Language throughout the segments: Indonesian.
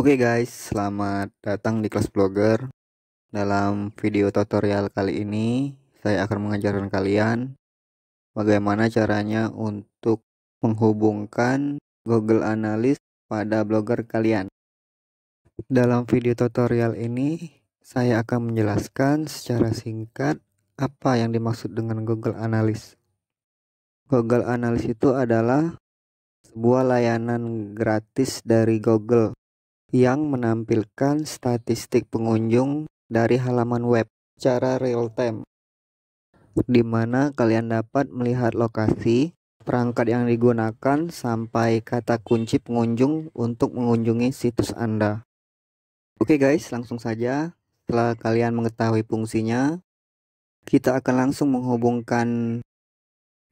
Oke okay guys, selamat datang di kelas blogger. Dalam video tutorial kali ini, saya akan mengajarkan kalian bagaimana caranya untuk menghubungkan Google Analytics pada blogger kalian. Dalam video tutorial ini, saya akan menjelaskan secara singkat apa yang dimaksud dengan Google Analytics. Google Analytics itu adalah sebuah layanan gratis dari Google yang menampilkan statistik pengunjung dari halaman web secara real time di mana kalian dapat melihat lokasi, perangkat yang digunakan sampai kata kunci pengunjung untuk mengunjungi situs Anda. Oke guys, langsung saja setelah kalian mengetahui fungsinya, kita akan langsung menghubungkan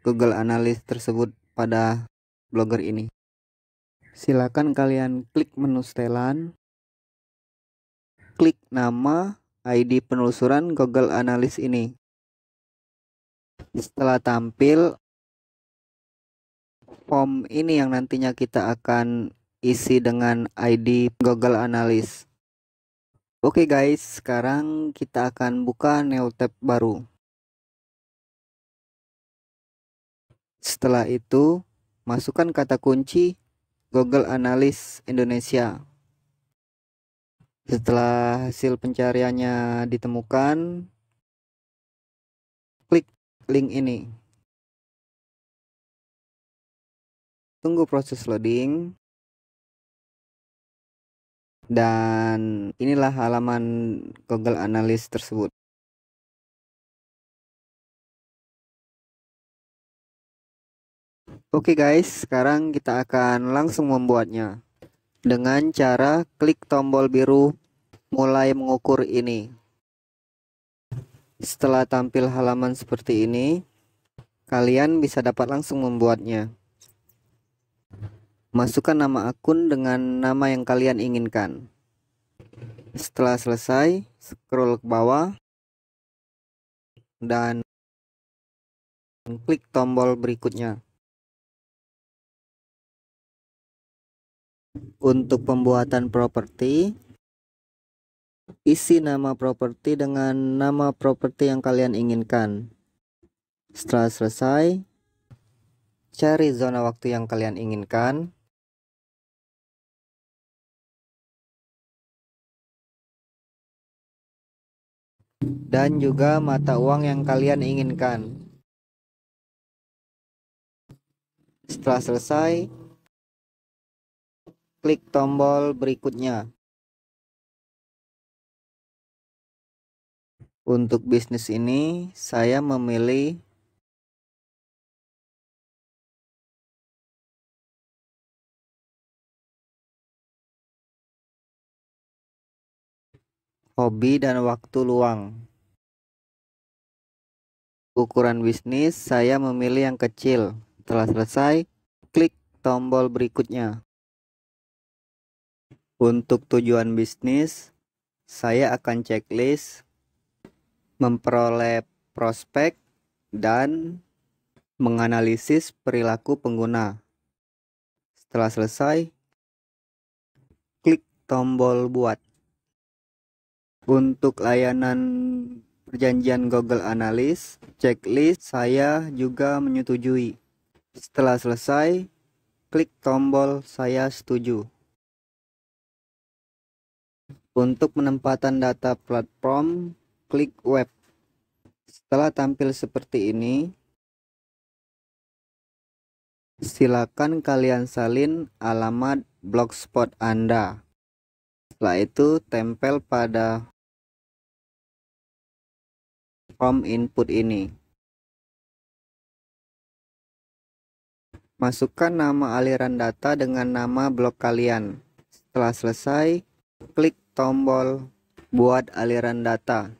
Google Analytics tersebut pada blogger ini. Silakan kalian klik menu setelan, klik nama ID penelusuran Google Analytics ini. Setelah tampil, form ini yang nantinya kita akan isi dengan ID Google Analytics. Oke okay guys, sekarang kita akan buka new tab baru. Setelah itu, masukkan kata kunci Google Analis Indonesia. Setelah hasil pencariannya ditemukan, klik link ini. Tunggu proses loading. Dan inilah halaman Google Analis tersebut. Oke guys, sekarang kita akan langsung membuatnya dengan cara klik tombol biru mulai mengukur ini. Setelah tampil halaman seperti ini, kalian bisa dapat langsung membuatnya. Masukkan nama akun dengan nama yang kalian inginkan. Setelah selesai, scroll ke bawah dan klik tombol berikutnya. untuk pembuatan properti isi nama properti dengan nama properti yang kalian inginkan setelah selesai cari zona waktu yang kalian inginkan dan juga mata uang yang kalian inginkan. Setelah selesai, klik tombol berikutnya. Untuk bisnis ini, saya memilih hobi dan waktu luang. Ukuran bisnis saya memilih yang kecil. Telah selesai, klik tombol berikutnya. Untuk tujuan bisnis, saya akan checklist memperoleh prospek dan menganalisis perilaku pengguna. Setelah selesai, klik tombol buat. Untuk layanan perjanjian Google Analis, checklist saya juga menyetujui. Setelah selesai, klik tombol saya setuju. Untuk penempatan data platform, klik web. Setelah tampil seperti ini, silakan kalian salin alamat blogspot Anda. Setelah itu, tempel pada form input ini. Masukkan nama aliran data dengan nama blog kalian. Setelah selesai, klik tombol buat aliran data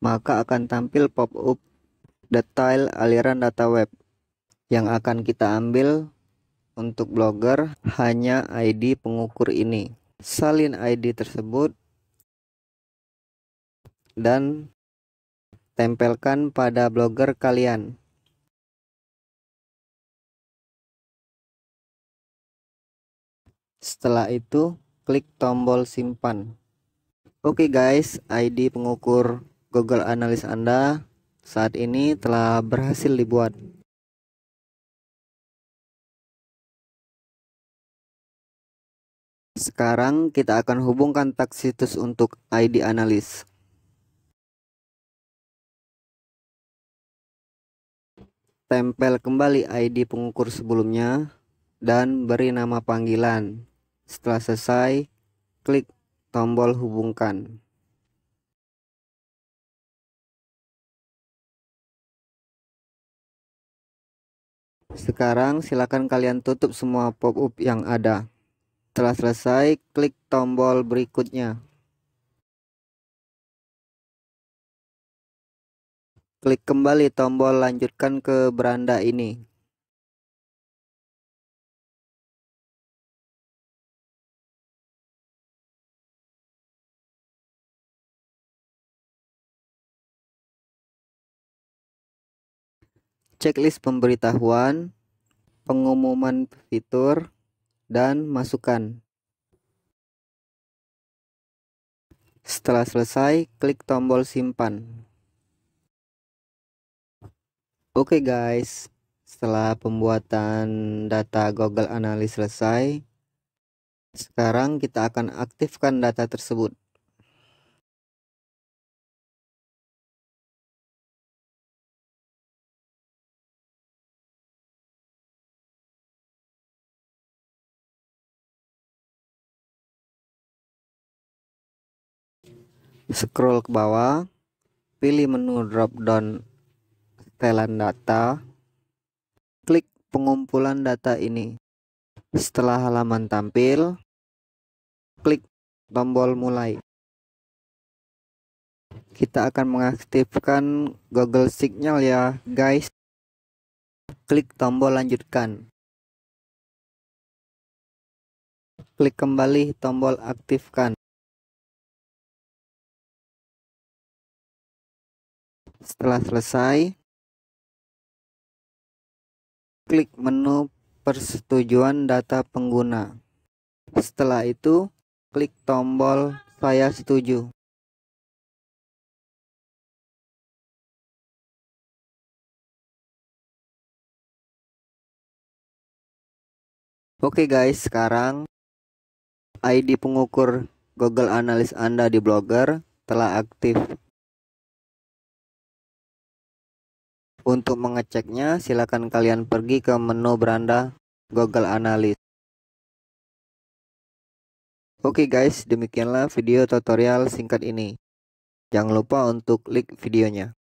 maka akan tampil pop-up detail aliran data web yang akan kita ambil untuk blogger hanya ID pengukur ini salin ID tersebut dan tempelkan pada blogger kalian Setelah itu, klik tombol simpan. Oke guys, ID pengukur Google analis Anda saat ini telah berhasil dibuat. Sekarang kita akan hubungkan tag situs untuk ID analis. Tempel kembali ID pengukur sebelumnya dan beri nama panggilan. Setelah selesai, klik tombol hubungkan. Sekarang silakan kalian tutup semua pop-up yang ada. Setelah selesai, klik tombol berikutnya. Klik kembali tombol lanjutkan ke beranda ini. checklist pemberitahuan, pengumuman fitur, dan masukan. Setelah selesai, klik tombol simpan. Oke okay guys, setelah pembuatan data Google Analytics selesai, sekarang kita akan aktifkan data tersebut. scroll ke bawah pilih menu drop down setelan data klik pengumpulan data ini setelah halaman tampil klik tombol mulai kita akan mengaktifkan Google Signal ya guys klik tombol lanjutkan klik kembali tombol aktifkan Setelah selesai, klik menu persetujuan data pengguna. Setelah itu, klik tombol saya setuju. Oke okay guys, sekarang ID pengukur Google Analytics Anda di Blogger telah aktif. Untuk mengeceknya, silakan kalian pergi ke menu beranda Google Analytics. Oke okay guys, demikianlah video tutorial singkat ini. Jangan lupa untuk like videonya.